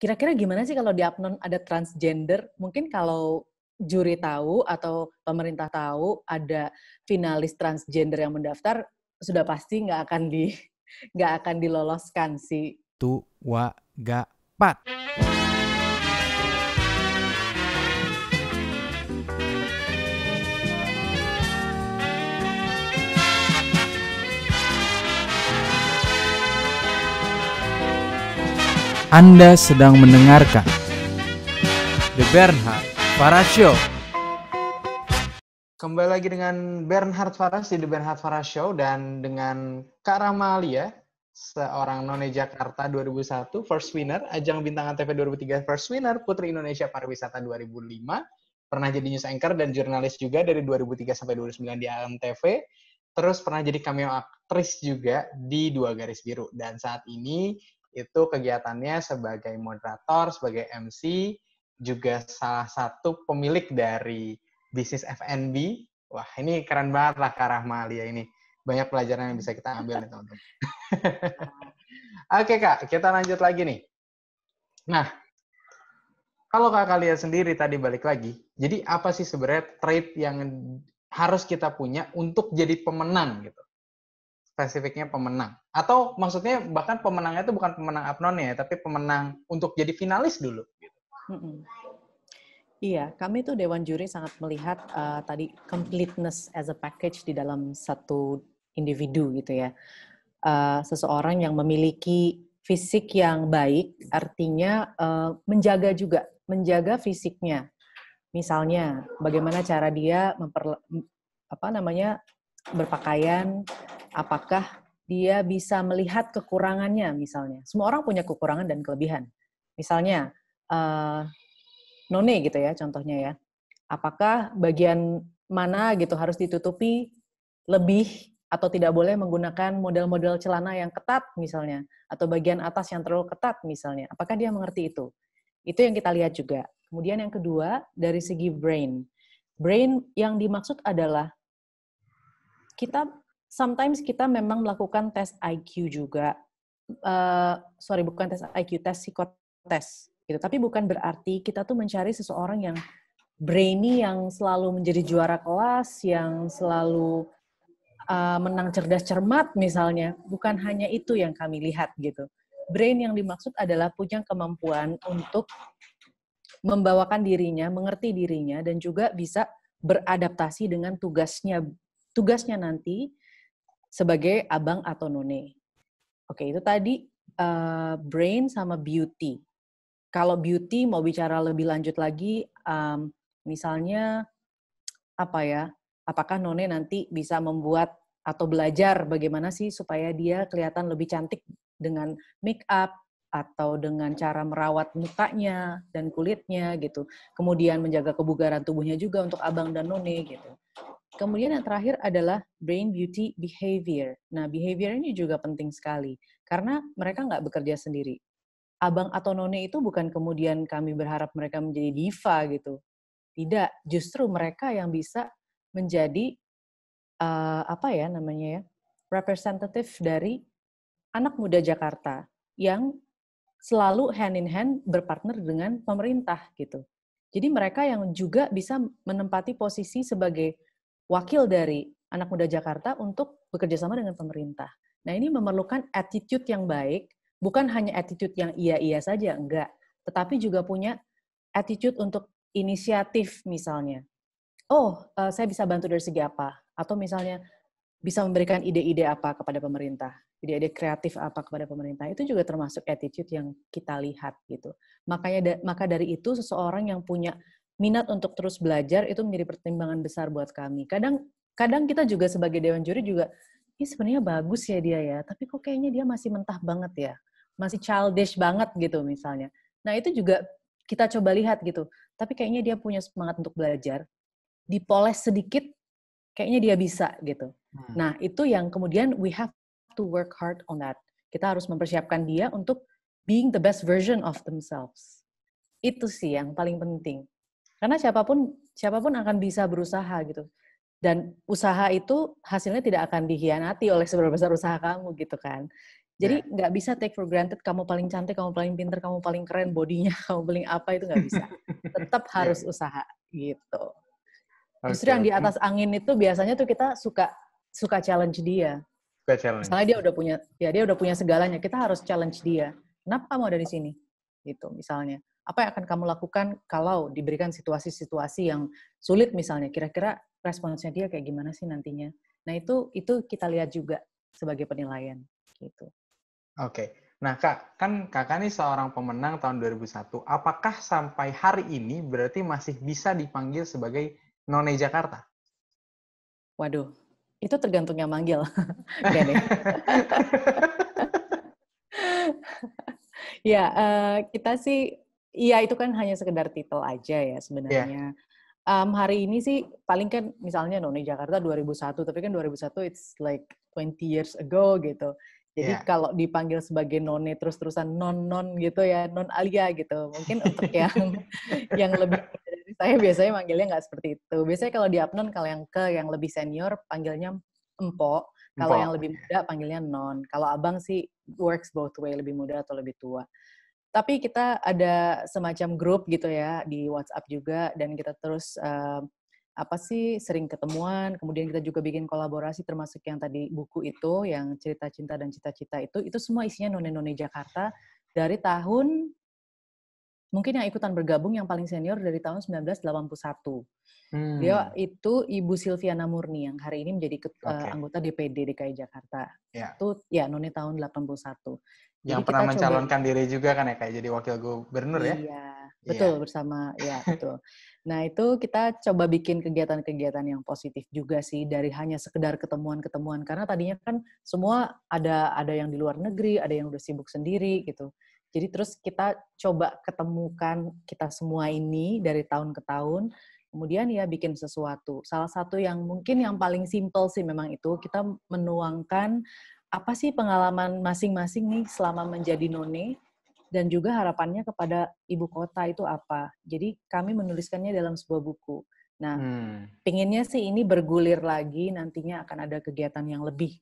Kira-kira gimana sih kalau di Apnon ada transgender? Mungkin kalau juri tahu atau pemerintah tahu ada finalis transgender yang mendaftar, sudah pasti nggak akan di nggak akan diloloskan sih. Tua Wow. Anda sedang mendengarkan The Bernhard Farah Show. Kembali lagi dengan Bernhard Farah di The Bernhard Farah Show dan dengan Kak Ramalia, seorang none Jakarta 2001 first winner, ajang bintangan TV 2003 first winner, Putri Indonesia Pariwisata 2005, pernah jadi news anchor dan jurnalis juga dari 2003 sampai 2009 di ANTV, terus pernah jadi cameo aktris juga di Dua Garis Biru dan saat ini itu kegiatannya sebagai moderator, sebagai MC, juga salah satu pemilik dari bisnis F&B. Wah, ini keren banget lah Kak Rahma Alia ini. Banyak pelajaran yang bisa kita ambil nih, teman Oke, Kak. Kita lanjut lagi nih. Nah, kalau Kak Alia sendiri tadi balik lagi, jadi apa sih sebenarnya trait yang harus kita punya untuk jadi pemenang gitu? spesifiknya pemenang. Atau maksudnya bahkan pemenangnya itu bukan pemenang apnon ya, tapi pemenang untuk jadi finalis dulu. Gitu. Mm-mm. Iya, kami tuh Dewan Juri sangat melihat uh, tadi completeness as a package di dalam satu individu gitu ya. Uh, seseorang yang memiliki fisik yang baik, artinya uh, menjaga juga, menjaga fisiknya. Misalnya, bagaimana cara dia memper, apa namanya berpakaian, apakah dia bisa melihat kekurangannya misalnya. Semua orang punya kekurangan dan kelebihan. Misalnya uh, eh, none gitu ya contohnya ya. Apakah bagian mana gitu harus ditutupi lebih atau tidak boleh menggunakan model-model celana yang ketat misalnya atau bagian atas yang terlalu ketat misalnya. Apakah dia mengerti itu? Itu yang kita lihat juga. Kemudian yang kedua dari segi brain. Brain yang dimaksud adalah kita sometimes kita memang melakukan tes IQ juga. Uh, sorry, bukan tes IQ, tes psikotes. Gitu. Tapi bukan berarti kita tuh mencari seseorang yang brainy, yang selalu menjadi juara kelas, yang selalu uh, menang cerdas cermat misalnya. Bukan hanya itu yang kami lihat gitu. Brain yang dimaksud adalah punya kemampuan untuk membawakan dirinya, mengerti dirinya, dan juga bisa beradaptasi dengan tugasnya tugasnya nanti sebagai abang atau none. Oke, itu tadi uh, brain sama beauty. Kalau beauty mau bicara lebih lanjut lagi, um, misalnya apa ya? Apakah none nanti bisa membuat atau belajar bagaimana sih supaya dia kelihatan lebih cantik dengan make up atau dengan cara merawat mukanya dan kulitnya gitu. Kemudian menjaga kebugaran tubuhnya juga untuk abang dan none gitu. Kemudian yang terakhir adalah brain beauty behavior. Nah, behavior ini juga penting sekali karena mereka nggak bekerja sendiri. Abang atau none itu bukan kemudian kami berharap mereka menjadi diva gitu. Tidak, justru mereka yang bisa menjadi uh, apa ya namanya ya, representative dari anak muda Jakarta yang selalu hand in hand berpartner dengan pemerintah gitu. Jadi mereka yang juga bisa menempati posisi sebagai wakil dari anak muda Jakarta untuk bekerja sama dengan pemerintah. Nah, ini memerlukan attitude yang baik, bukan hanya attitude yang iya-iya saja, enggak, tetapi juga punya attitude untuk inisiatif misalnya. Oh, eh, saya bisa bantu dari segi apa? Atau misalnya bisa memberikan ide-ide apa kepada pemerintah? ide-ide kreatif apa kepada pemerintah itu juga termasuk attitude yang kita lihat gitu. Makanya maka dari itu seseorang yang punya minat untuk terus belajar itu menjadi pertimbangan besar buat kami. Kadang kadang kita juga sebagai dewan juri juga ini sebenarnya bagus ya dia ya, tapi kok kayaknya dia masih mentah banget ya. Masih childish banget gitu misalnya. Nah, itu juga kita coba lihat gitu. Tapi kayaknya dia punya semangat untuk belajar. Dipoles sedikit kayaknya dia bisa gitu. Hmm. Nah, itu yang kemudian we have to work hard on that. Kita harus mempersiapkan dia untuk being the best version of themselves. Itu sih yang paling penting. Karena siapapun siapapun akan bisa berusaha gitu. Dan usaha itu hasilnya tidak akan dihianati oleh seberapa besar usaha kamu gitu kan. Jadi ya. nggak yeah. bisa take for granted kamu paling cantik, kamu paling pinter, kamu paling keren bodinya, kamu paling apa itu nggak bisa. Tetap ya. harus yeah. usaha gitu. Okay. Justru yang di atas angin itu biasanya tuh kita suka suka challenge dia. Suka challenge. Misalnya dia udah punya ya dia udah punya segalanya, kita harus challenge dia. Kenapa kamu ada di sini? Gitu misalnya apa yang akan kamu lakukan kalau diberikan situasi-situasi yang sulit misalnya kira-kira responsnya dia kayak gimana sih nantinya nah itu itu kita lihat juga sebagai penilaian gitu oke okay. nah kak kan kakak ini seorang pemenang tahun 2001 apakah sampai hari ini berarti masih bisa dipanggil sebagai none Jakarta waduh itu tergantung yang manggil ya eh, kita sih Iya, itu kan hanya sekedar titel aja ya iya. sebenarnya. Yeah. Um, mmm, hari ini sih paling kan misalnya Noni Jakarta 2001, tapi kan 2001 it's like 20 years ago gitu. Jadi yeah. kalau dipanggil sebagai noni terus-terusan non-non gitu ya, non alia gitu. Mungkin untuk yang yang lebih dari saya biasanya manggilnya nggak seperti itu. Biasanya kalau di Apnon kalau yang ke yang lebih senior panggilnya empok, kalau yang lebih muda panggilnya non. Kalau abang sih works both way, lebih muda atau lebih tua tapi kita ada semacam grup gitu ya di WhatsApp juga dan kita terus uh, apa sih sering ketemuan kemudian kita juga bikin kolaborasi termasuk yang tadi buku itu yang cerita cinta dan cita-cita itu itu semua isinya none none Jakarta dari tahun mungkin yang ikutan bergabung yang paling senior dari tahun 1981 hmm. dia itu Ibu Silviana Murni yang hari ini menjadi okay. anggota DPD DKI Jakarta yeah. itu ya none tahun 81 yang pernah mencalonkan coba, diri juga kan ya kayak jadi wakil gubernur iya, ya? Iya, iya. betul yeah. bersama ya betul. Nah, itu kita coba bikin kegiatan-kegiatan yang positif juga sih dari hanya sekedar ketemuan-ketemuan karena tadinya kan semua ada ada yang di luar negeri, ada yang udah sibuk sendiri gitu. Jadi terus kita coba ketemukan kita semua ini dari tahun ke tahun kemudian ya bikin sesuatu. Salah satu yang mungkin yang paling simpel sih memang itu kita menuangkan apa sih pengalaman masing-masing nih selama menjadi none dan juga harapannya kepada ibu kota itu apa. Jadi kami menuliskannya dalam sebuah buku. Nah, hmm. pinginnya sih ini bergulir lagi, nantinya akan ada kegiatan yang lebih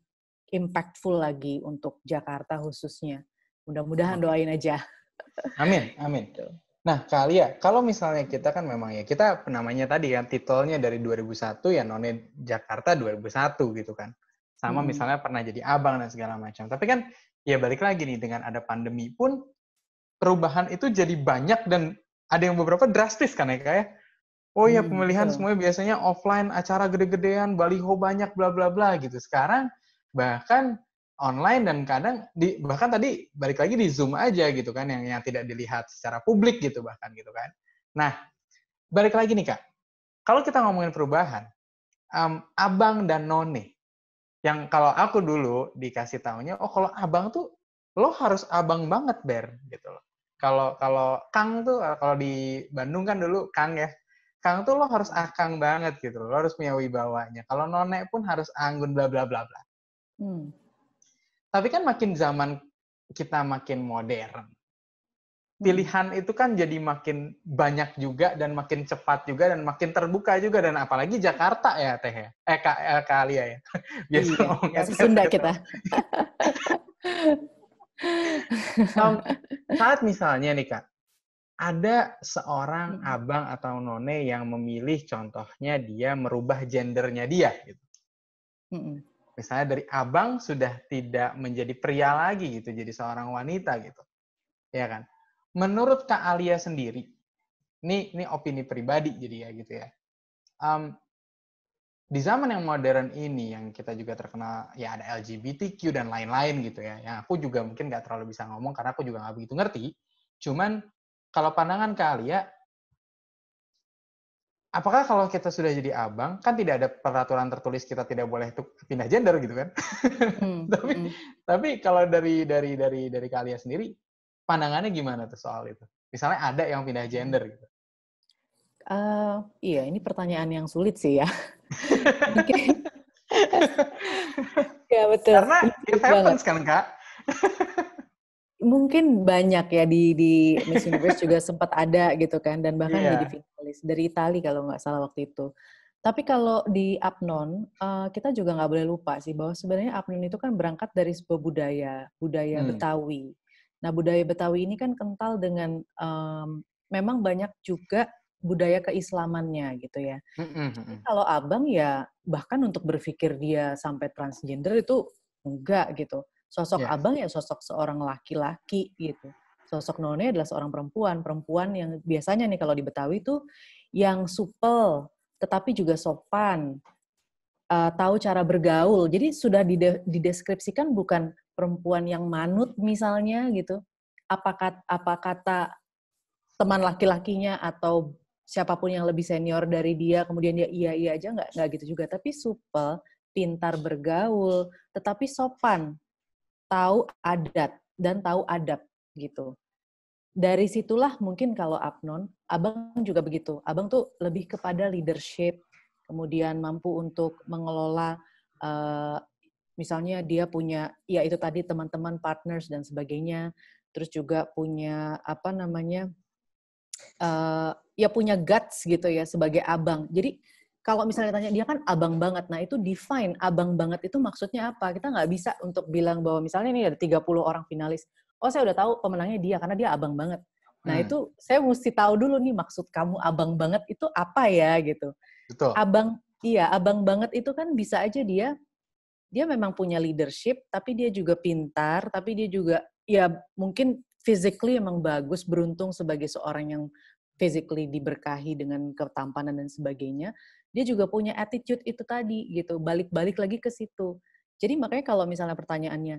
impactful lagi untuk Jakarta khususnya. Mudah-mudahan doain aja. Amin, amin. Nah, kali kalau misalnya kita kan memang ya, kita namanya tadi kan, titelnya dari 2001 ya, None Jakarta 2001 gitu kan sama hmm. misalnya pernah jadi abang dan segala macam. Tapi kan ya balik lagi nih dengan ada pandemi pun perubahan itu jadi banyak dan ada yang beberapa drastis kan ya kayak ya? oh ya pemilihan hmm, semuanya biasanya offline acara gede-gedean baliho banyak bla bla bla gitu. Sekarang bahkan online dan kadang di bahkan tadi balik lagi di Zoom aja gitu kan yang yang tidak dilihat secara publik gitu bahkan gitu kan. Nah, balik lagi nih Kak. Kalau kita ngomongin perubahan, um, abang dan none yang kalau aku dulu dikasih tahunya oh kalau abang tuh lo harus abang banget ber gitu loh kalau kalau kang tuh eh, kalau di Bandung kan dulu kang ya kang tuh lo harus akang banget gitu loh. lo harus punya wibawanya kalau nonek pun harus anggun bla bla bla bla hmm. tapi kan makin zaman kita makin modern pilihan itu kan jadi makin banyak juga dan makin cepat juga dan makin terbuka juga dan apalagi Jakarta ya teh ya eh kak eh, Kalia ya biasa iya, ngomongnya Sunda kita um, saat misalnya nih kak ada seorang abang atau none yang memilih contohnya dia merubah gendernya dia gitu. Misalnya dari abang sudah tidak menjadi pria lagi gitu, jadi seorang wanita gitu. Ya kan? menurut Kak Alia sendiri, ini ini opini pribadi jadi ya gitu ya. Um, di zaman yang modern ini yang kita juga terkenal ya ada LGBTQ dan lain-lain gitu ya. Yang aku juga mungkin nggak terlalu bisa ngomong karena aku juga nggak begitu ngerti. Cuman kalau pandangan Kak Alia, apakah kalau kita sudah jadi abang kan tidak ada peraturan tertulis kita tidak boleh pindah gender gitu kan hmm. tapi hmm. tapi kalau dari dari dari dari kalian sendiri pandangannya gimana tuh soal itu? Misalnya ada yang pindah hmm. gender gitu. Uh, iya, ini pertanyaan yang sulit sih ya. ya betul. Karena it happens kan kak. Mungkin banyak ya di di Miss Universe juga sempat ada gitu kan dan bahkan yeah. jadi finalis dari Itali kalau nggak salah waktu itu. Tapi kalau di Apnon, uh, kita juga nggak boleh lupa sih bahwa sebenarnya Apnon itu kan berangkat dari sebuah budaya, budaya hmm. Betawi. Nah, budaya Betawi ini kan kental dengan um, memang banyak juga budaya keislamannya gitu ya. mm Kalau abang ya bahkan untuk berpikir dia sampai transgender itu enggak gitu. Sosok yeah. abang ya sosok seorang laki-laki gitu. Sosok none adalah seorang perempuan. Perempuan yang biasanya nih kalau di Betawi itu yang supel tetapi juga sopan, uh, tahu cara bergaul. Jadi sudah dide- dideskripsikan bukan perempuan yang manut misalnya gitu apa kata, apa kata teman laki-lakinya atau siapapun yang lebih senior dari dia kemudian dia iya iya aja nggak nggak gitu juga tapi supel pintar bergaul tetapi sopan tahu adat dan tahu adab gitu dari situlah mungkin kalau Abnon abang juga begitu abang tuh lebih kepada leadership kemudian mampu untuk mengelola uh, misalnya dia punya ya itu tadi teman-teman partners dan sebagainya terus juga punya apa namanya uh, ya punya guts gitu ya sebagai abang jadi kalau misalnya tanya dia kan abang banget, nah itu define abang banget itu maksudnya apa? Kita nggak bisa untuk bilang bahwa misalnya ini ada 30 orang finalis, oh saya udah tahu pemenangnya dia karena dia abang banget. Nah hmm. itu saya mesti tahu dulu nih maksud kamu abang banget itu apa ya gitu. Betul. Abang, iya abang banget itu kan bisa aja dia dia memang punya leadership, tapi dia juga pintar, tapi dia juga ya mungkin physically emang bagus, beruntung sebagai seorang yang physically diberkahi dengan ketampanan dan sebagainya. Dia juga punya attitude itu tadi gitu, balik-balik lagi ke situ. Jadi makanya kalau misalnya pertanyaannya,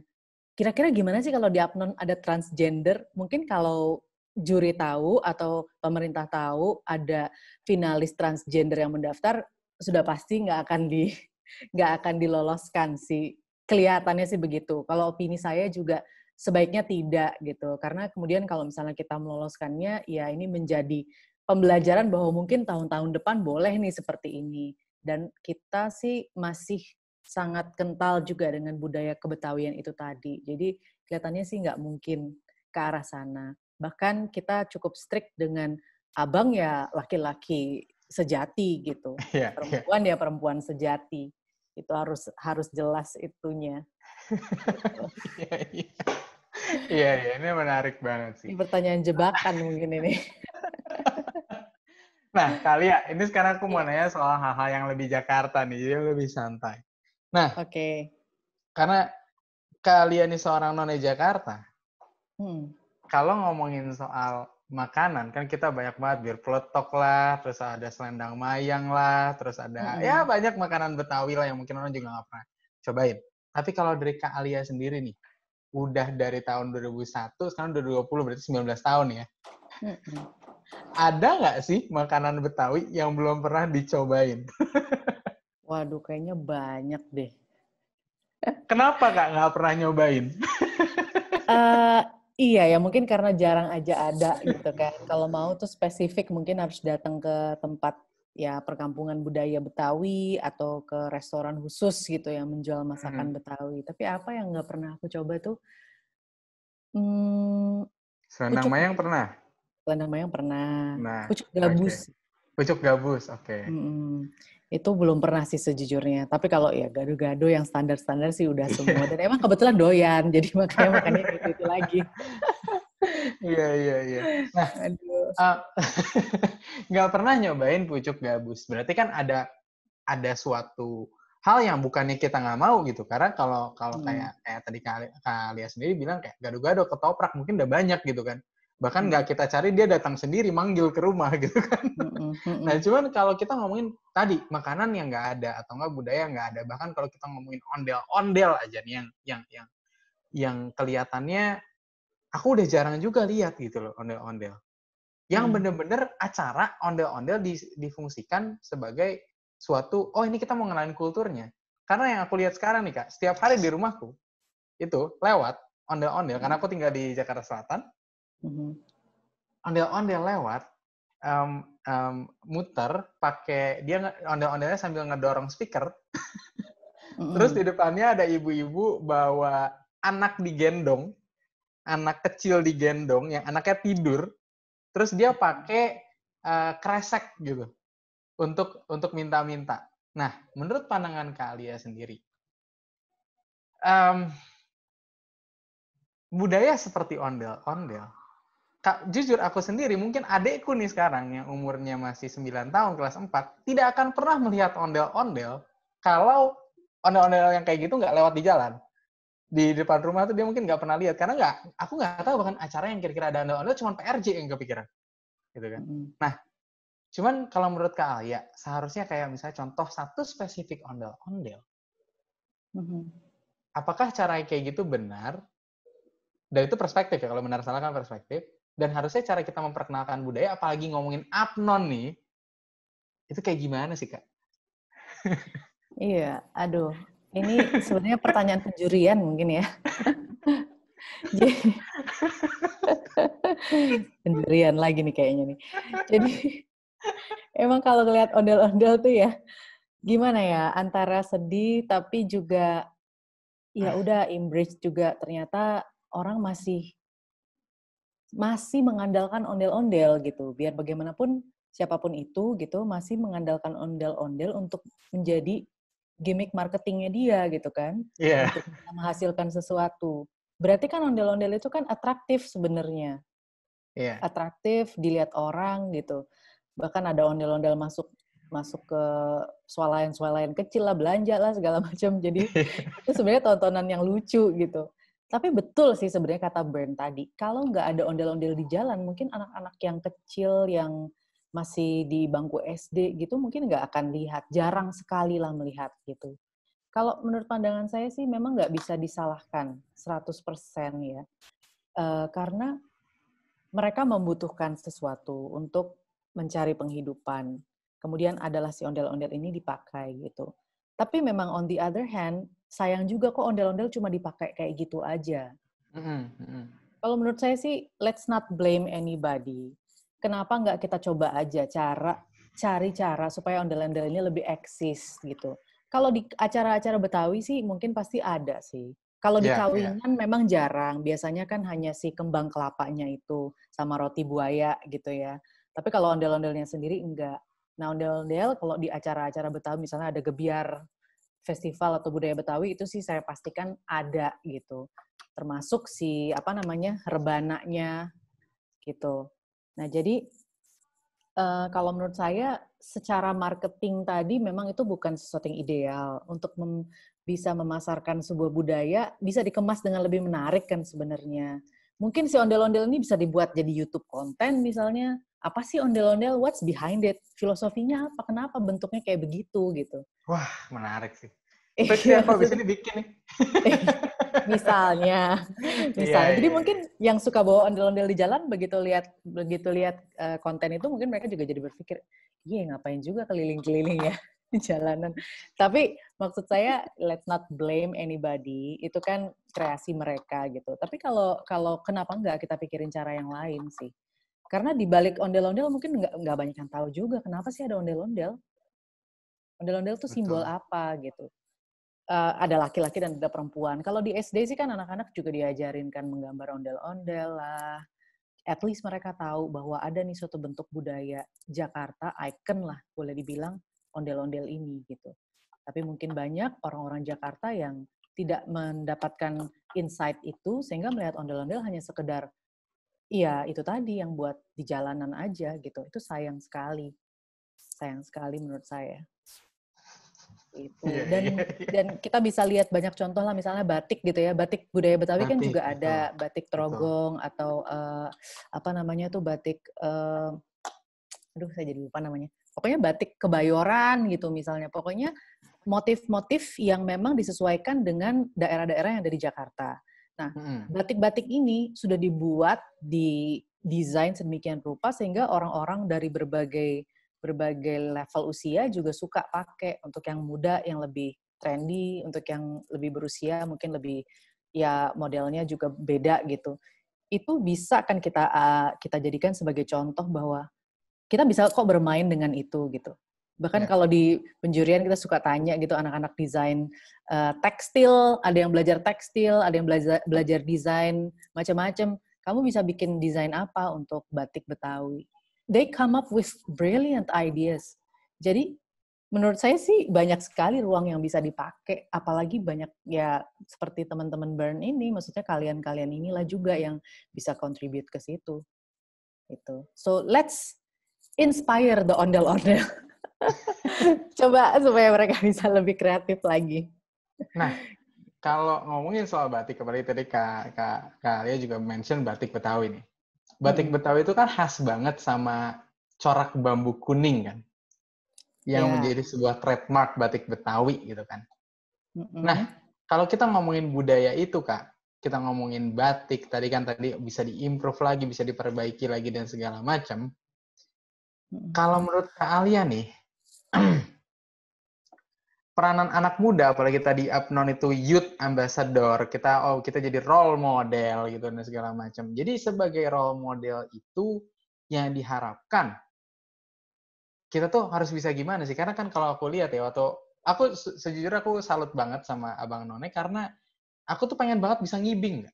kira-kira gimana sih kalau di Apnon ada transgender? Mungkin kalau juri tahu atau pemerintah tahu ada finalis transgender yang mendaftar, sudah pasti nggak akan di nggak akan diloloskan sih. Kelihatannya sih begitu. Kalau opini saya juga sebaiknya tidak gitu. Karena kemudian kalau misalnya kita meloloskannya, ya ini menjadi pembelajaran bahwa mungkin tahun-tahun depan boleh nih seperti ini. Dan kita sih masih sangat kental juga dengan budaya kebetawian itu tadi. Jadi kelihatannya sih nggak mungkin ke arah sana. Bahkan kita cukup strict dengan abang ya laki-laki sejati gitu, yeah, iya. perempuan yeah. ya perempuan sejati itu harus harus jelas itunya. Iya, iya. iya, iya, ini menarik banget sih. pertanyaan jebakan mungkin ini. nah, Kalia, ini sekarang aku mau iya. nanya soal hal-hal yang lebih Jakarta nih, jadi lebih santai. Nah, oke. Karena kalian ini seorang non Jakarta, hmm. kalau ngomongin soal makanan kan kita banyak banget bir peletok lah, terus ada selendang mayang lah, terus ada hmm. ya banyak makanan Betawi lah yang mungkin orang juga nggak pernah cobain. Tapi kalau dari Kak Alia sendiri nih, udah dari tahun 2001 sekarang udah 20 berarti 19 tahun ya. Hmm. Ada nggak sih makanan Betawi yang belum pernah dicobain? Waduh, kayaknya banyak deh. Kenapa kak nggak pernah nyobain? Eh, Iya ya, mungkin karena jarang aja ada gitu kan. Kalau mau tuh spesifik mungkin harus datang ke tempat ya perkampungan budaya Betawi atau ke restoran khusus gitu yang menjual masakan hmm. Betawi. Tapi apa yang nggak pernah aku coba tuh? Hmm, Selendang mayang pernah? Selendang mayang pernah. Nah, pucuk gabus. Okay. Pucuk gabus, oke. Okay. Mm itu belum pernah sih sejujurnya. Tapi kalau ya gado-gado yang standar-standar sih udah semua. Dan emang kebetulan doyan, jadi makanya makannya itu, itu lagi. Iya iya iya. Nah, eh, nggak uh, pernah nyobain pucuk gabus. Berarti kan ada ada suatu hal yang bukannya kita nggak mau gitu karena kalau kalau hmm. kayak kayak tadi kak Alia sendiri bilang kayak gado-gado ketoprak mungkin udah banyak gitu kan bahkan hmm. nggak kita cari dia datang sendiri manggil ke rumah gitu kan hmm, hmm, nah cuman kalau kita ngomongin tadi makanan yang nggak ada atau nggak budaya nggak ada bahkan kalau kita ngomongin ondel ondel aja nih yang yang yang yang kelihatannya aku udah jarang juga lihat gitu loh ondel ondel yang bener-bener acara ondel ondel difungsikan sebagai suatu oh ini kita mau ngelain kulturnya karena yang aku lihat sekarang nih kak setiap hari di rumahku itu lewat ondel ondel karena aku tinggal di Jakarta Selatan Mm-hmm. Ondel-ondel lewat, um, um, muter, pakai dia ondel-ondelnya sambil ngedorong speaker. mm-hmm. Terus di depannya ada ibu-ibu bawa anak digendong, anak kecil digendong, yang anaknya tidur. Terus dia pakai uh, kresek gitu untuk untuk minta-minta. Nah, menurut pandangan kalian sendiri, um, budaya seperti ondel-ondel Kak, jujur aku sendiri mungkin adekku nih sekarang yang umurnya masih 9 tahun kelas 4 tidak akan pernah melihat ondel-ondel kalau ondel-ondel yang kayak gitu nggak lewat di jalan di depan rumah tuh dia mungkin nggak pernah lihat karena nggak aku nggak tahu bahkan acara yang kira-kira ada ondel-ondel cuma PRJ yang kepikiran gitu kan nah cuman kalau menurut Kak al ya seharusnya kayak misalnya contoh satu spesifik ondel-ondel apakah cara kayak gitu benar dan itu perspektif ya kalau benar salah kan perspektif dan harusnya cara kita memperkenalkan budaya, apalagi ngomongin apnon nih, itu kayak gimana sih, Kak? iya, aduh. Ini sebenarnya pertanyaan penjurian mungkin ya. Penjurian lagi nih kayaknya nih. Jadi emang kalau ngeliat ondel-ondel tuh ya gimana ya antara sedih tapi juga ya ah. udah embrace juga ternyata orang masih masih mengandalkan ondel-ondel gitu. Biar bagaimanapun siapapun itu gitu masih mengandalkan ondel-ondel untuk menjadi gimmick marketingnya dia gitu kan. Yeah. Untuk menghasilkan sesuatu. Berarti kan ondel-ondel itu kan atraktif sebenarnya. Yeah. Atraktif dilihat orang gitu. Bahkan ada ondel-ondel masuk masuk ke swalayan-swalayan kecil lah, belanja lah segala macam. Jadi itu sebenarnya tontonan yang lucu gitu. Tapi betul sih sebenarnya kata Bern tadi, kalau nggak ada ondel-ondel di jalan, mungkin anak-anak yang kecil yang masih di bangku SD gitu mungkin nggak akan lihat, jarang sekali lah melihat gitu. Kalau menurut pandangan saya sih memang nggak bisa disalahkan 100% ya. E, karena mereka membutuhkan sesuatu untuk mencari penghidupan. Kemudian adalah si ondel-ondel ini dipakai gitu. Tapi memang on the other hand, sayang juga kok ondel-ondel cuma dipakai kayak gitu aja. Mm-hmm. Kalau menurut saya sih, let's not blame anybody. Kenapa nggak kita coba aja cara cari cara supaya ondel-ondel ini lebih eksis gitu. Kalau di acara-acara Betawi sih mungkin pasti ada sih. Kalau di yeah, iya. kawinan yeah. memang jarang. Biasanya kan hanya si kembang kelapanya itu sama roti buaya gitu ya. Tapi kalau ondel-ondelnya sendiri enggak. Nah ondel-ondel kalau di acara-acara Betawi misalnya ada gebiar festival atau budaya Betawi itu sih saya pastikan ada gitu. Termasuk si apa namanya rebananya gitu. Nah, jadi Uh, kalau menurut saya secara marketing tadi memang itu bukan sesuatu yang ideal untuk mem bisa memasarkan sebuah budaya bisa dikemas dengan lebih menarik kan sebenarnya mungkin si ondel-ondel ini bisa dibuat jadi YouTube konten misalnya apa sih ondel-ondel what's behind it filosofinya apa kenapa bentuknya kayak begitu gitu wah menarik sih Eh iya. siapa abis ini bikin nih misalnya iya, misalnya yeah, jadi yeah. mungkin iya. yang suka bawa ondel-ondel di jalan begitu lihat begitu lihat uh, konten itu mungkin mereka juga jadi berpikir iya ngapain juga keliling-keliling ya di jalanan tapi maksud saya let's not blame anybody itu kan kreasi mereka gitu tapi kalau kalau kenapa nggak kita pikirin cara yang lain sih karena di balik ondel-ondel mungkin nggak banyak yang tahu juga kenapa sih ada ondel-ondel. Ondel-ondel tuh simbol Betul. apa gitu. Uh, ada laki-laki dan ada perempuan. Kalau di SD sih kan anak-anak juga diajarin kan menggambar ondel-ondel lah. At least mereka tahu bahwa ada nih suatu bentuk budaya Jakarta, icon lah boleh dibilang ondel-ondel ini gitu. Tapi mungkin banyak orang-orang Jakarta yang tidak mendapatkan insight itu sehingga melihat ondel-ondel hanya sekedar Iya, itu tadi yang buat di jalanan aja gitu. Itu sayang sekali. Sayang sekali menurut saya. Itu. Iya, dan yeah, yeah. dan kita bisa lihat banyak contoh lah misalnya batik gitu ya. Batik budaya Betawi kan batik, kan juga betul. ada batik trogong betul. atau uh, apa namanya tuh batik uh, aduh saya jadi lupa namanya. Pokoknya batik kebayoran gitu misalnya. Pokoknya motif-motif yang memang disesuaikan dengan daerah-daerah yang ada di Jakarta Nah, batik-batik ini sudah dibuat di desain sedemikian rupa sehingga orang-orang dari berbagai berbagai level usia juga suka pakai untuk yang muda yang lebih trendy, untuk yang lebih berusia mungkin lebih ya modelnya juga beda gitu. Itu bisa kan kita ah, kita jadikan sebagai contoh bahwa kita bisa kok bermain dengan itu gitu. Bahkan yeah. kalau di penjurian kita suka tanya gitu anak-anak desain uh, tekstil, ada yang belajar tekstil, ada yang belajar belajar desain macam-macam. Kamu bisa bikin desain apa untuk batik Betawi? They come up with brilliant ideas. Jadi menurut saya sih banyak sekali ruang yang bisa dipakai, apalagi banyak ya seperti teman-teman Burn ini, maksudnya kalian-kalian inilah juga yang bisa contribute ke situ. Itu. So let's inspire the ondel-ondel. Coba supaya mereka bisa lebih kreatif lagi. Nah, kalau ngomongin soal batik, kemarin tadi Kak, Kak, juga mention batik Betawi nih. Batik hmm. Betawi itu kan khas banget sama corak bambu kuning kan. Yang yeah. menjadi sebuah trademark batik Betawi gitu kan. hmm Nah, kalau kita ngomongin budaya itu Kak, kita ngomongin batik, tadi kan tadi bisa diimprove lagi, bisa diperbaiki lagi dan segala macam. Kalau menurut Kak Alia nih, peranan anak muda apalagi tadi Abnon itu youth ambassador kita oh kita jadi role model gitu dan segala macam jadi sebagai role model itu yang diharapkan kita tuh harus bisa gimana sih karena kan kalau aku lihat ya waktu aku sejujurnya aku salut banget sama abang None karena aku tuh pengen banget bisa ngibing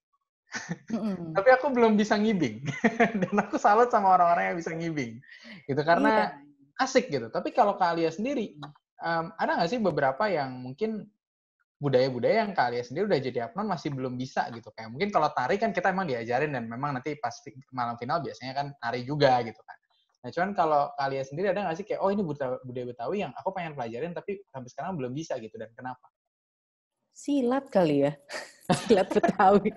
hmm Tapi aku belum bisa ngibing. Dan aku salut sama orang-orang yang bisa ngibing. Gitu karena yeah. asik gitu. Tapi kalau Kak sendiri, um, ada nggak sih beberapa yang mungkin budaya-budaya yang kalian sendiri udah jadi apnon masih belum bisa gitu. Kayak mungkin kalau tari kan kita emang diajarin dan memang nanti pas malam final biasanya kan tari juga gitu kan. Nah, cuman kalau kalian sendiri ada nggak sih kayak, oh ini budaya Betawi yang aku pengen pelajarin tapi sampai sekarang belum bisa gitu, dan kenapa? silat kali ya. silat Betawi.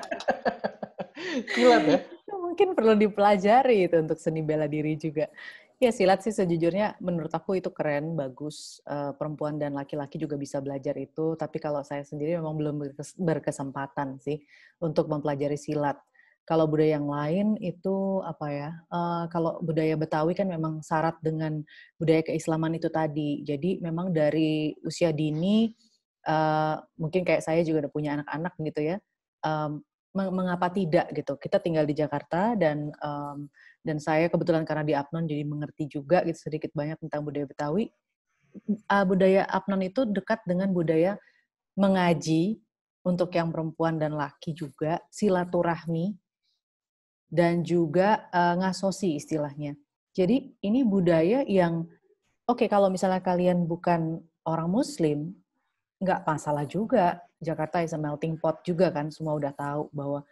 silat ya? Mungkin perlu dipelajari itu untuk seni bela diri juga. Ya silat sih sejujurnya menurut aku itu keren, bagus. Uh, perempuan dan laki-laki juga bisa belajar itu. Tapi kalau saya sendiri memang belum berkesempatan sih untuk mempelajari silat. Kalau budaya yang lain itu apa ya? Uh, kalau budaya Betawi kan memang syarat dengan budaya keislaman itu tadi. Jadi memang dari usia dini Eh, mungkin kayak saya juga udah punya anak-anak gitu ya um, mengapa tidak gitu kita tinggal di Jakarta dan um, dan saya kebetulan karena di Apnon jadi mengerti juga gitu sedikit banyak tentang budaya Betawi uh, budaya Apnon itu dekat dengan budaya mengaji untuk yang perempuan dan laki juga silaturahmi dan juga uh, ngasosi istilahnya jadi ini budaya yang oke okay, kalau misalnya kalian bukan orang Muslim nggak masalah juga. Jakarta is a melting pot juga kan, semua udah tahu bahwa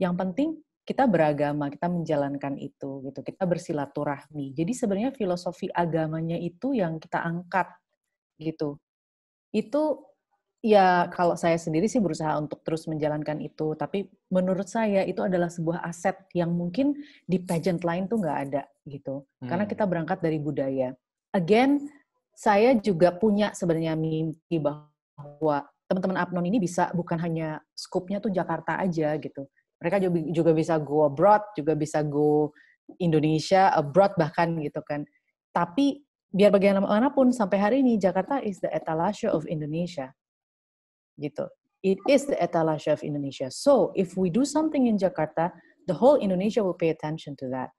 yang penting kita beragama, kita menjalankan itu gitu. Kita bersilaturahmi. Jadi sebenarnya filosofi agamanya itu yang kita angkat gitu. Itu ya kalau saya sendiri sih berusaha untuk terus menjalankan itu, tapi menurut saya itu adalah sebuah aset yang mungkin di pageant lain tuh nggak ada gitu. Karena hmm. kita berangkat dari budaya. Again, saya juga punya sebenarnya mimpi bahwa bahwa teman-teman abnon ini bisa bukan hanya skupnya tuh Jakarta aja gitu. Mereka juga bisa go abroad, juga bisa go Indonesia, abroad bahkan gitu kan. Tapi biar bagaimanapun pun sampai hari ini Jakarta is the etalage of Indonesia. Gitu. It is the etalage of Indonesia. So, if we do something in Jakarta, the whole Indonesia will pay attention to that.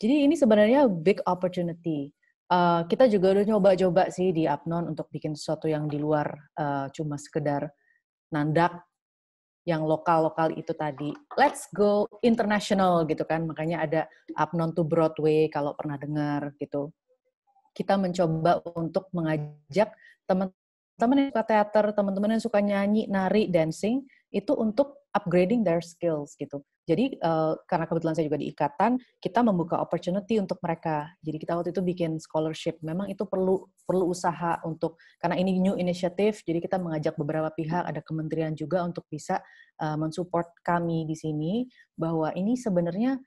Jadi ini sebenarnya big opportunity uh, kita juga udah nyoba-coba sih di Apnon untuk bikin sesuatu yang di luar uh, cuma sekedar nandak yang lokal-lokal itu tadi. Let's go international gitu kan. Makanya ada Apnon to Broadway kalau pernah dengar gitu. Kita mencoba untuk mengajak teman-teman yang suka teater, teman-teman yang suka nyanyi, nari, dancing itu untuk upgrading their skills gitu. Jadi uh, karena kebetulan saya juga di ikatan, kita membuka opportunity untuk mereka. Jadi kita waktu itu bikin scholarship. Memang itu perlu perlu usaha untuk karena ini new initiative, jadi kita mengajak beberapa pihak, ada kementerian juga untuk bisa uh, mensupport kami di sini bahwa ini sebenarnya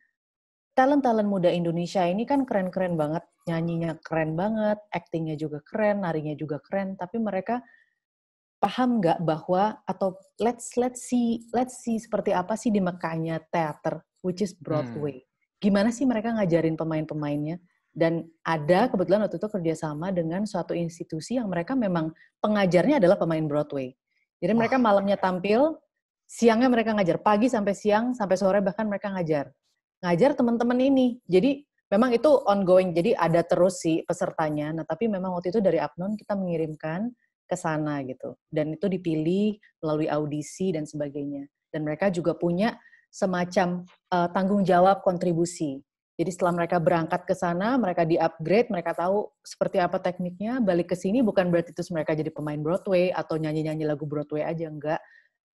talent-talent muda Indonesia ini kan keren-keren banget, nyanyinya keren banget, actingnya juga keren, narinya juga keren, tapi mereka paham nggak bahwa atau let's let's see let's see seperti apa sih di Mekahnya teater which is Broadway. Hmm. Gimana sih mereka ngajarin pemain-pemainnya? Dan ada kebetulan waktu itu kerjasama dengan suatu institusi yang mereka memang pengajarnya adalah pemain Broadway. Jadi mereka oh. malamnya tampil, siangnya mereka ngajar, pagi sampai siang sampai sore bahkan mereka ngajar. Ngajar teman-teman ini. Jadi memang itu ongoing. Jadi ada terus sih pesertanya. Nah, tapi memang waktu itu dari Apnon kita mengirimkan ke sana gitu. Dan itu dipilih melalui audisi dan sebagainya. Dan mereka juga punya semacam uh, tanggung jawab kontribusi. Jadi setelah mereka berangkat ke sana, mereka di-upgrade, mereka tahu seperti apa tekniknya, balik ke sini bukan berarti terus mereka jadi pemain Broadway atau nyanyi-nyanyi lagu Broadway aja, enggak.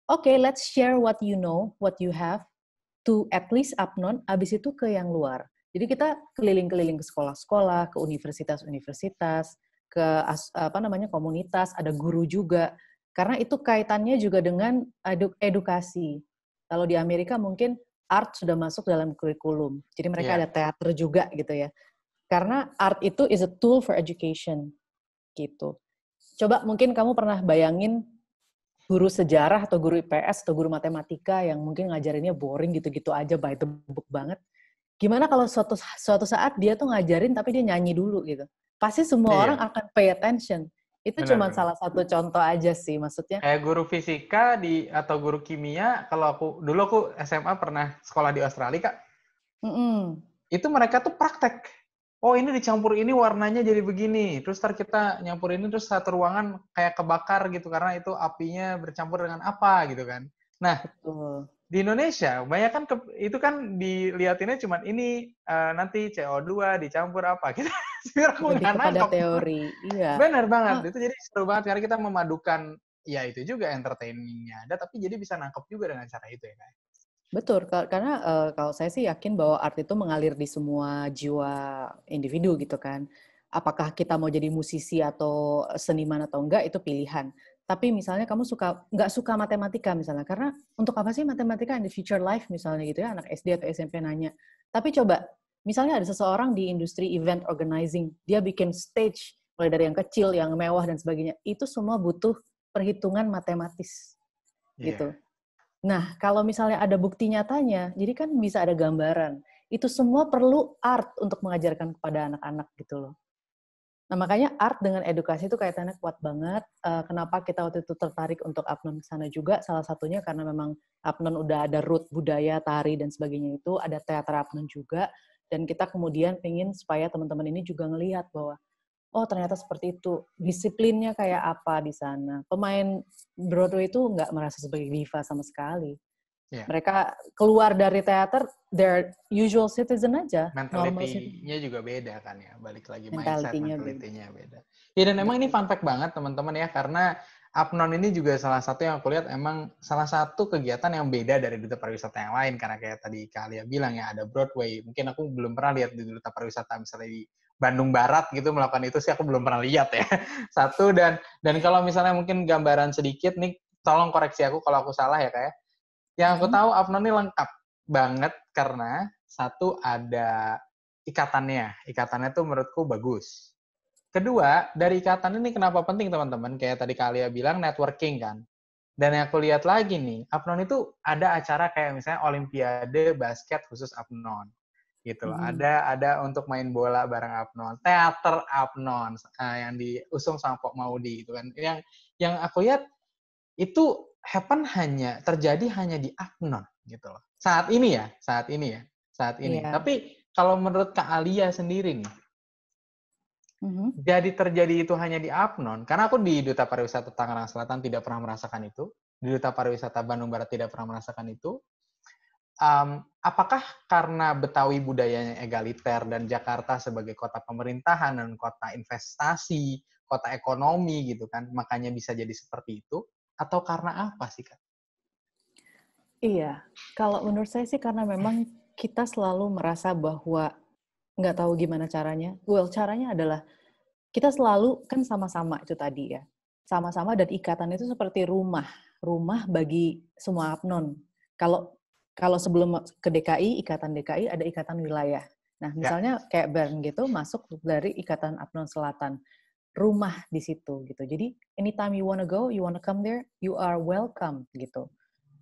Oke, okay, let's share what you know, what you have, to at least up non abis itu ke yang luar. Jadi kita keliling-keliling ke sekolah-sekolah, ke universitas-universitas, ke apa namanya komunitas, ada guru juga. Karena itu kaitannya juga dengan edukasi. Kalau di Amerika mungkin art sudah masuk dalam kurikulum. Jadi mereka yeah. ada teater juga gitu ya. Karena art itu is a tool for education gitu. Coba mungkin kamu pernah bayangin guru sejarah atau guru IPS atau guru matematika yang mungkin ngajarinnya boring gitu-gitu aja by the book banget. Gimana kalau suatu suatu saat dia tuh ngajarin tapi dia nyanyi dulu gitu pasti semua iya. orang akan pay attention. Itu cuma salah satu contoh aja sih maksudnya. Kayak guru fisika di atau guru kimia kalau aku dulu aku SMA pernah sekolah di Australia Kak. Mm -mm. Itu mereka tuh praktek. Oh ini dicampur ini warnanya jadi begini. Terus ntar kita nyampur ini terus satu ruangan kayak kebakar gitu karena itu apinya bercampur dengan apa gitu kan. Nah, Betul di Indonesia banyak kan itu kan dilihatinnya cuma ini uh, nanti CO2 dicampur apa gitu sebenarnya aku nggak nangkep. teori, iya. Benar banget. Oh. Itu jadi seru banget karena kita memadukan ya itu juga entertainingnya ada, tapi jadi bisa nangkep juga dengan cara itu ya, Betul, karena uh, kalau saya sih yakin bahwa art itu mengalir di semua jiwa individu gitu kan. Apakah kita mau jadi musisi atau seniman atau enggak itu pilihan. Tapi misalnya kamu suka nggak suka matematika misalnya, karena untuk apa sih matematika in the future life misalnya gitu ya anak SD atau SMP nanya. Tapi coba Misalnya ada seseorang di industri event organizing, dia bikin stage mulai dari yang kecil, yang mewah dan sebagainya. Itu semua butuh perhitungan matematis. Yeah. Gitu. Nah, kalau misalnya ada bukti nyatanya, jadi kan bisa ada gambaran. Itu semua perlu art untuk mengajarkan kepada anak-anak gitu loh. Nah, makanya art dengan edukasi itu kaitannya kuat banget. Uh, kenapa kita waktu itu tertarik untuk Abnon ke sana juga? Salah satunya karena memang Abnon udah ada root budaya, tari, dan sebagainya itu. Ada teater Abnon juga dan kita kemudian pengen supaya teman-teman ini juga ngelihat bahwa oh ternyata seperti itu disiplinnya kayak apa di sana pemain Broadway itu nggak merasa sebagai diva sama sekali yeah. mereka keluar dari teater their usual citizen aja mentalitinya juga beda kan ya balik lagi mindset mentalitinya beda. beda ya dan emang ini fun fact banget teman-teman ya karena Apnon ini juga salah satu yang aku lihat emang salah satu kegiatan yang beda dari duta pariwisata yang lain karena kayak tadi kalian bilang ya ada Broadway. Mungkin aku belum pernah lihat di duta pariwisata misalnya di Bandung Barat gitu melakukan itu sih aku belum pernah lihat ya. Satu dan dan kalau misalnya mungkin gambaran sedikit nih tolong koreksi aku kalau aku salah ya kayak. Ya. Yang aku hmm. tahu Apnon ini lengkap banget karena satu ada ikatannya. Ikatannya tuh menurutku bagus. Kedua, dari ikatan ini kenapa penting teman-teman? Kayak tadi kalian bilang networking kan. Dan yang aku lihat lagi nih, Apnon itu ada acara kayak misalnya Olimpiade basket khusus Apnon. Gitu loh. Hmm. Ada ada untuk main bola bareng Apnon, teater Apnon uh, yang diusung sama Pok Maudi itu kan. Yang yang aku lihat itu happen hanya terjadi hanya di Apnon gitu loh. Saat ini ya, saat ini ya, saat ini. Yeah. Tapi kalau menurut Kak Alia sendiri nih, hmm Jadi terjadi itu hanya di Apnon, karena aku di Duta Pariwisata Tangerang Selatan tidak pernah merasakan itu, di Duta Pariwisata Bandung Barat tidak pernah merasakan itu. Um, apakah karena Betawi budayanya egaliter dan Jakarta sebagai kota pemerintahan dan kota investasi, kota ekonomi gitu kan, makanya bisa jadi seperti itu? Atau karena apa sih, Kak? Iya, kalau menurut saya sih karena memang kita selalu merasa bahwa nggak tahu gimana caranya. Well, caranya adalah kita selalu kan sama-sama itu tadi ya. Sama-sama dan ikatan itu seperti rumah. Rumah bagi semua abnon. Kalau kalau sebelum ke DKI, ikatan DKI ada ikatan wilayah. Nah, ya. misalnya ya. kayak Bern gitu masuk dari ikatan abnon selatan. Rumah di situ gitu. Jadi anytime you wanna go, you wanna come there, you are welcome gitu.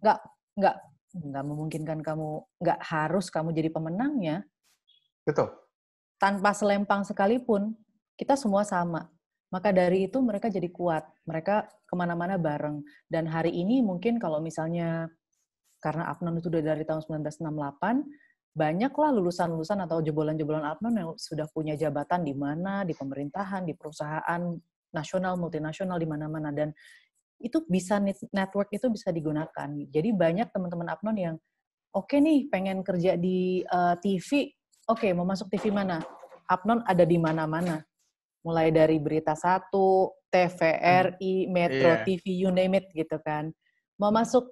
Nggak nggak nggak memungkinkan kamu nggak harus kamu jadi pemenangnya, Betul. Tanpa selempang sekalipun, kita semua sama. Maka dari itu mereka jadi kuat. Mereka kemana-mana bareng. Dan hari ini mungkin kalau misalnya karena Apnon itu sudah dari tahun 1968, banyaklah lulusan-lulusan atau jebolan-jebolan Apnon yang sudah punya jabatan di mana, di pemerintahan, di perusahaan nasional, multinasional, di mana-mana. Dan itu bisa network itu bisa digunakan. Jadi banyak teman-teman Apnon yang oke okay nih pengen kerja di uh, eh, TV oke okay, mau masuk TV mana? Apnon ada di mana-mana. Mulai dari Berita Satu, TVRI, hmm. Metro yeah. TV, you name it gitu kan. Mau masuk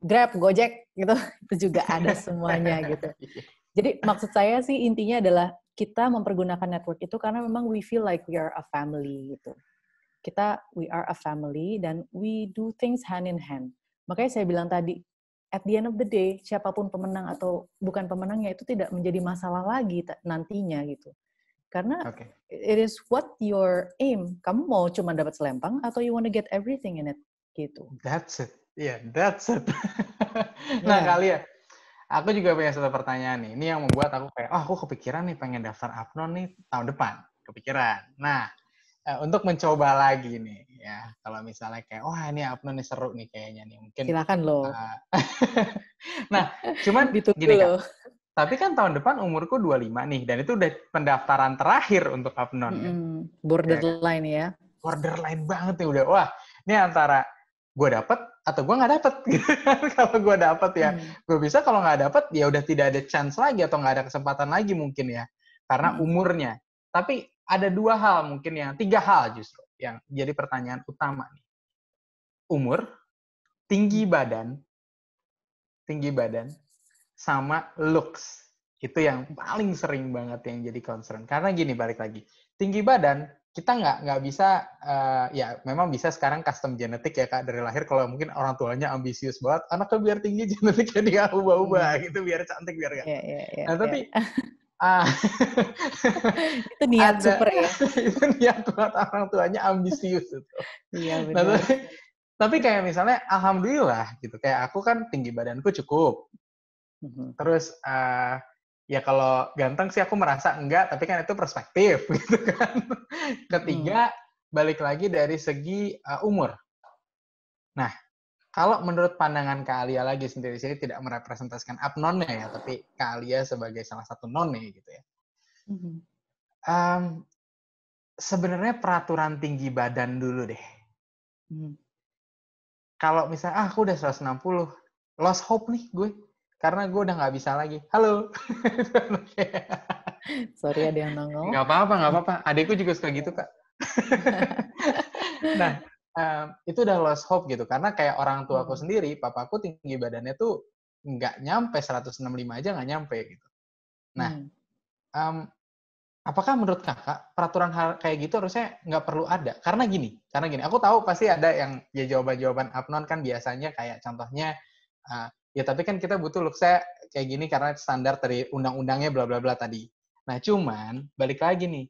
Grab, Gojek gitu, itu juga ada semuanya gitu. Iya. Jadi maksud saya sih intinya adalah kita mempergunakan network itu karena memang we feel like we are a family gitu. Kita we are a family dan we do things hand in hand. Makanya saya bilang tadi at the end of the day siapapun pemenang atau bukan pemenangnya itu tidak menjadi masalah lagi nantinya gitu. Karena okay. it is what your aim. Kamu mau cuma dapat selempang atau you want to get everything in it gitu. That's it. Yeah, that's it. nah, yeah. kali ya. Aku juga punya satu pertanyaan nih. Ini yang membuat aku kayak, oh aku kepikiran nih pengen daftar Apnon nih tahun depan. Kepikiran. Nah, eh, untuk mencoba lagi nih ya kalau misalnya kayak wah ini abnon nih seru nih kayaknya nih mungkin silakan lo uh, nah cuman gitu gini kan tapi kan tahun depan umurku 25 nih dan itu udah pendaftaran terakhir untuk Abnon mm -hmm. Ya. borderline ya, borderline banget nih udah wah ini antara gue dapet atau gue nggak dapet gitu kan, kalau gue dapet ya hmm. gue bisa kalau nggak dapet ya udah tidak ada chance lagi atau nggak ada kesempatan lagi mungkin ya karena hmm. umurnya tapi ada dua hal mungkin ya tiga hal justru yang jadi pertanyaan utama nih. Umur, tinggi hmm. badan, tinggi badan, sama looks. Itu yang paling sering banget yang jadi concern. Karena gini, balik lagi. Tinggi badan, kita nggak nggak bisa uh, ya memang bisa sekarang custom genetik ya kak dari lahir kalau mungkin orang tuanya ambisius banget anaknya biar tinggi genetiknya dia ubah-ubah hmm. gitu biar cantik biar gak. Yeah, yeah, yeah, nah iya. tapi yeah. Ah. itu niat ada, super ya. itu niat buat orang tuanya ambisius itu. Iya nah, benar. Nah, tapi, tapi kayak misalnya alhamdulillah gitu. Kayak aku kan tinggi badanku cukup. Mm-hmm. Terus uh, ya kalau ganteng sih aku merasa enggak, tapi kan itu perspektif gitu kan. Ketiga, hmm. balik lagi dari segi uh, umur. Nah, kalau menurut pandangan Kak Alia lagi sendiri sini tidak merepresentasikan abnone ya, tapi Kak Alia sebagai salah satu none gitu ya. Mm-hmm. Um, sebenarnya peraturan tinggi badan dulu deh. Mm. Kalau misalnya ah, aku udah 160, lost hope nih gue. Karena gue udah nggak bisa lagi. Halo. Sorry ada yang nongol. Gak apa-apa, gak apa-apa. Adikku juga suka gitu, Kak. nah, itu udah lost hope gitu karena kayak orang tua aku hmm. sendiri papaku tinggi badannya tuh nggak nyampe 165 aja nggak nyampe gitu nah um, apakah menurut kakak peraturan hal kayak gitu harusnya nggak perlu ada karena gini karena gini aku tahu pasti ada yang ya jawaban-jawaban abnon kan biasanya kayak contohnya uh, ya tapi kan kita butuh saya kayak gini karena standar dari undang-undangnya bla bla bla tadi nah cuman balik lagi nih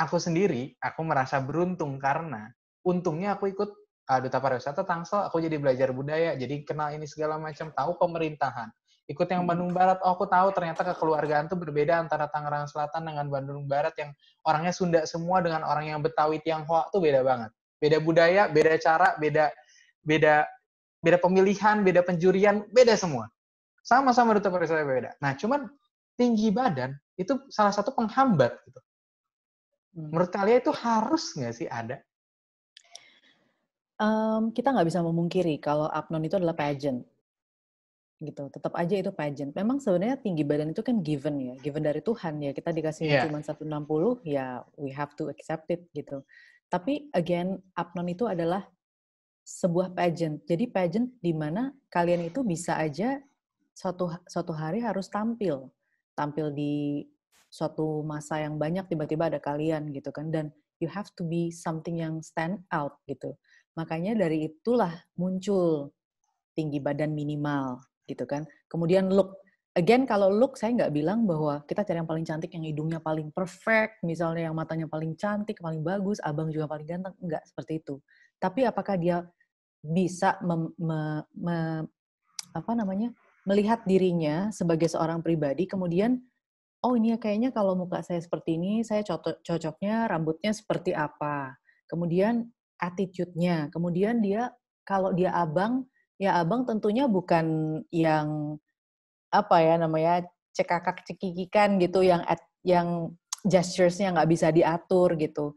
aku sendiri aku merasa beruntung karena untungnya aku ikut uh, duta pariwisata Tangsel, aku jadi belajar budaya, jadi kenal ini segala macam, tahu pemerintahan. Ikut yang hmm. Bandung Barat, oh aku tahu ternyata kekeluargaan tuh berbeda antara Tangerang Selatan dengan Bandung Barat yang orangnya Sunda semua dengan orang yang Betawi Tionghoa tuh beda banget. Beda budaya, beda cara, beda beda beda pemilihan, beda penjurian, beda semua. Sama-sama duta pariwisata beda. Nah, cuman tinggi badan itu salah satu penghambat gitu. Hmm. Menurut kalian itu harus nggak sih ada? um, kita nggak bisa memungkiri kalau Apnon itu adalah pageant gitu tetap aja itu pageant memang sebenarnya tinggi badan itu kan given ya given dari Tuhan ya kita dikasih yeah. cuma 160 ya we have to accept it gitu tapi again Apnon itu adalah sebuah pageant jadi pageant di mana kalian itu bisa aja suatu suatu hari harus tampil tampil di suatu masa yang banyak tiba-tiba ada kalian gitu kan dan you have to be something yang stand out gitu Makanya dari itulah muncul tinggi badan minimal gitu kan. Kemudian look. Again kalau look saya nggak bilang bahwa kita cari yang paling cantik, yang hidungnya paling perfect, misalnya yang matanya paling cantik, paling bagus, abang juga paling ganteng, nggak seperti itu. Tapi apakah dia bisa mem, me, me, apa namanya melihat dirinya sebagai seorang pribadi, kemudian oh ini ya kayaknya kalau muka saya seperti ini, saya cocoknya rambutnya seperti apa. Kemudian attitude-nya. Kemudian dia kalau dia abang, ya abang tentunya bukan yang apa ya namanya cekakak cekikikan gitu hmm. yang at, yang gesturesnya nggak bisa diatur gitu.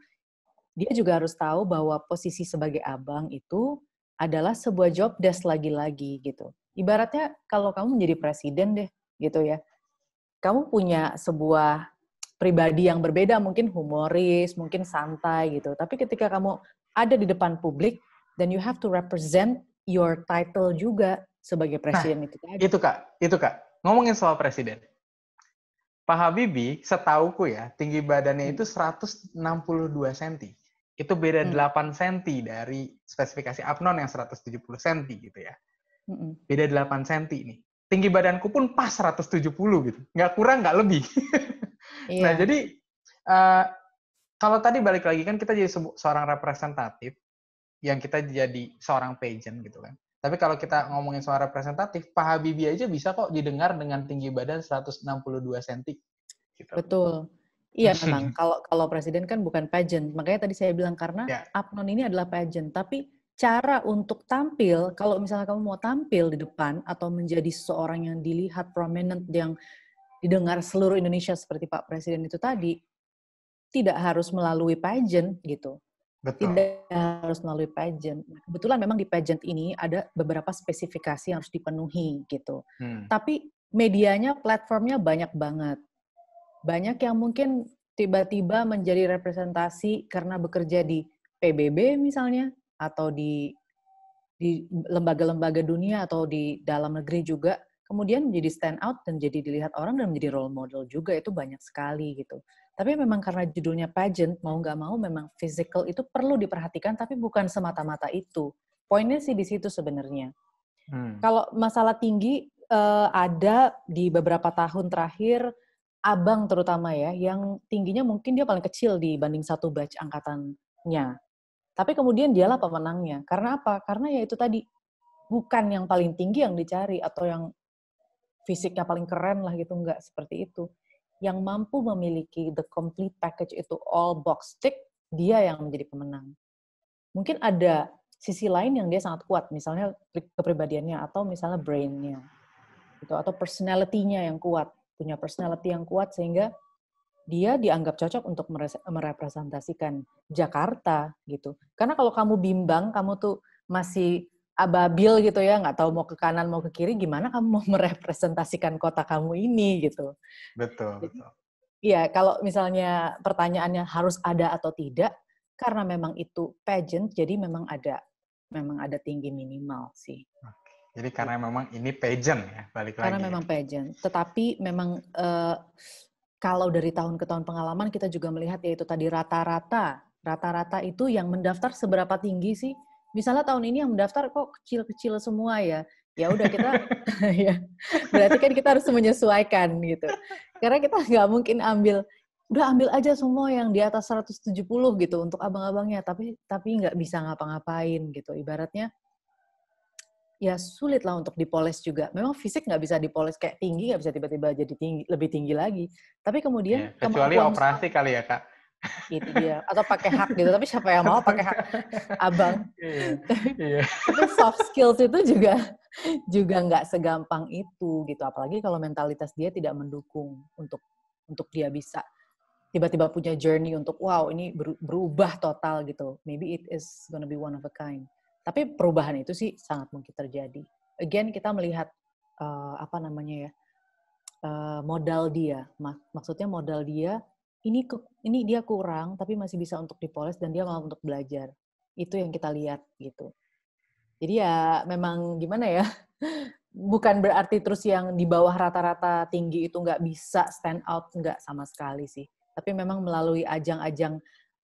Dia juga harus tahu bahwa posisi sebagai abang itu adalah sebuah job desk lagi-lagi gitu. Ibaratnya kalau kamu menjadi presiden deh gitu ya. Kamu punya sebuah pribadi yang berbeda, mungkin humoris, mungkin santai gitu. Tapi ketika kamu ada di depan publik dan you have to represent your title juga sebagai nah, presiden nah, itu tadi. Itu Kak, itu Kak. Ngomongin soal presiden. Pak Habibie, setauku ya, tinggi badannya hmm. itu 162 cm. Itu beda hmm. 8 cm dari spesifikasi Apnon yang 170 cm gitu ya. Hmm. Beda 8 cm nih. Tinggi badanku pun pas 170 gitu. Nggak kurang, nggak lebih. Yeah. Nah, jadi uh, kalau tadi balik lagi kan kita jadi seorang representatif yang kita jadi seorang pageant gitu kan. Tapi kalau kita ngomongin soal representatif, Pak Habibie aja bisa kok didengar dengan tinggi badan 162 cm. Gitu. Betul. Iya memang. kalau kalau presiden kan bukan pageant. Makanya tadi saya bilang karena ya. Apnon ini adalah pageant. Tapi cara untuk tampil, kalau misalnya kamu mau tampil di depan atau menjadi seorang yang dilihat prominent yang didengar seluruh Indonesia seperti Pak Presiden itu tadi, tidak harus melalui pageant gitu. Betul. Tidak harus melalui pageant. Kebetulan memang di pageant ini ada beberapa spesifikasi yang harus dipenuhi gitu. Hmm. Tapi medianya, platformnya banyak banget. Banyak yang mungkin tiba-tiba menjadi representasi karena bekerja di PBB misalnya atau di di lembaga-lembaga dunia atau di dalam negeri juga kemudian menjadi stand out dan jadi dilihat orang dan menjadi role model juga itu banyak sekali gitu. Tapi memang karena judulnya pageant, mau nggak mau memang physical itu perlu diperhatikan, tapi bukan semata-mata itu. Poinnya sih di situ sebenarnya. Hmm. Kalau masalah tinggi uh, ada di beberapa tahun terakhir, abang terutama ya, yang tingginya mungkin dia paling kecil dibanding satu batch angkatannya. Tapi kemudian dialah pemenangnya. Karena apa? Karena ya itu tadi bukan yang paling tinggi yang dicari atau yang fisiknya paling keren lah gitu enggak seperti itu yang mampu memiliki the complete package itu all box tick, dia yang menjadi pemenang. Mungkin ada sisi lain yang dia sangat kuat, misalnya kepribadiannya atau misalnya brainnya, gitu, atau personality-nya yang kuat, punya personality yang kuat sehingga dia dianggap cocok untuk merepresentasikan Jakarta gitu. Karena kalau kamu bimbang, kamu tuh masih ababil gitu ya, nggak tahu mau ke kanan mau ke kiri, gimana kamu mau merepresentasikan kota kamu ini gitu. Betul. betul. Iya, kalau misalnya pertanyaannya harus ada atau tidak, karena memang itu pageant, jadi memang ada memang ada tinggi minimal sih. Jadi gitu. karena memang ini pageant ya, balik karena lagi. Karena ya. memang pageant, tetapi memang uh, kalau dari tahun ke tahun pengalaman kita juga melihat yaitu tadi rata-rata, rata-rata itu yang mendaftar seberapa tinggi sih? misalnya tahun ini yang mendaftar kok kecil-kecil semua ya ya udah kita ya berarti kan kita harus menyesuaikan gitu karena kita nggak mungkin ambil udah ambil aja semua yang di atas 170 gitu untuk abang-abangnya tapi tapi nggak bisa ngapa-ngapain gitu ibaratnya ya sulit lah untuk dipoles juga memang fisik nggak bisa dipoles kayak tinggi nggak bisa tiba-tiba jadi tinggi lebih tinggi lagi tapi kemudian ya, kecuali operasi kali ya kak gitu dia atau pakai hak gitu tapi siapa yang mau pakai hak abang iya, iya. Iya. tapi soft skills itu juga juga nggak segampang itu gitu apalagi kalau mentalitas dia tidak mendukung untuk untuk dia bisa tiba-tiba punya journey untuk wow ini berubah total gitu maybe it is gonna be one of a kind tapi perubahan itu sih sangat mungkin terjadi again kita melihat uh, apa namanya ya uh, modal dia maksudnya modal dia ini ke, ini dia kurang tapi masih bisa untuk dipoles dan dia mau untuk belajar itu yang kita lihat gitu jadi ya memang gimana ya bukan berarti terus yang di bawah rata-rata tinggi itu nggak bisa stand out nggak sama sekali sih tapi memang melalui ajang-ajang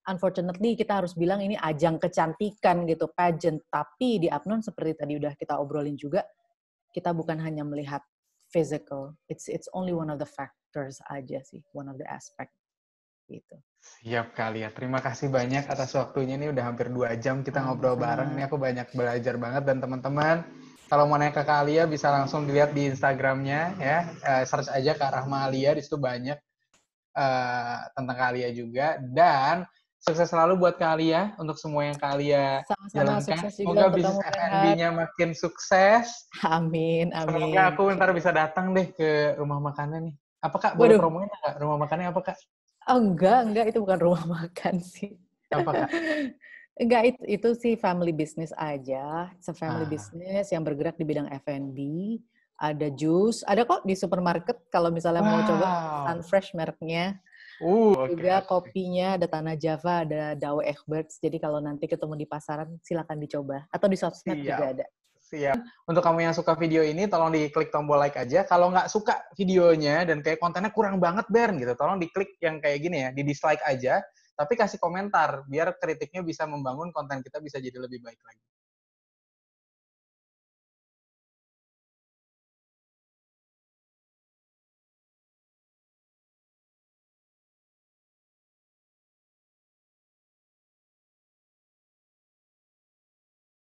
unfortunately kita harus bilang ini ajang kecantikan gitu pageant tapi di Apnon seperti tadi udah kita obrolin juga kita bukan hanya melihat physical it's it's only one of the factors aja sih one of the aspect gitu. Siap kali ya. Terima kasih banyak atas waktunya nih udah hampir dua jam kita ngobrol bareng Ini aku banyak belajar banget dan teman-teman kalau mau nanya ke Kak Alia bisa langsung dilihat di Instagramnya ya uh, search aja Kak Rahma Alia di situ banyak uh, tentang Kak Alia juga dan sukses selalu buat Kak Alia untuk semua yang Kak Alia jalankan. Semoga bisnis F&B-nya makin sukses. Amin, amin. Semoga aku ntar bisa datang deh ke rumah makannya nih. Apa Kak, boleh promoin Kak? Rumah makannya apa Kak? Oh, enggak, enggak itu bukan rumah makan sih. Apa enggak itu, itu sih family business aja, It's a family ah. business yang bergerak di bidang F&B. Ada jus, ada kok di supermarket kalau misalnya wow. mau coba Sunfresh mereknya. Uh, juga kopinya ada Tanah Java, ada Dawe Egberts. Jadi kalau nanti ketemu di pasaran silakan dicoba atau di sosmed juga ada. Siap. Untuk kamu yang suka video ini, tolong diklik tombol like aja. Kalau nggak suka videonya dan kayak kontennya kurang banget, Bern, gitu, tolong diklik yang kayak gini ya, di dislike aja. Tapi kasih komentar, biar kritiknya bisa membangun konten kita bisa jadi lebih baik lagi.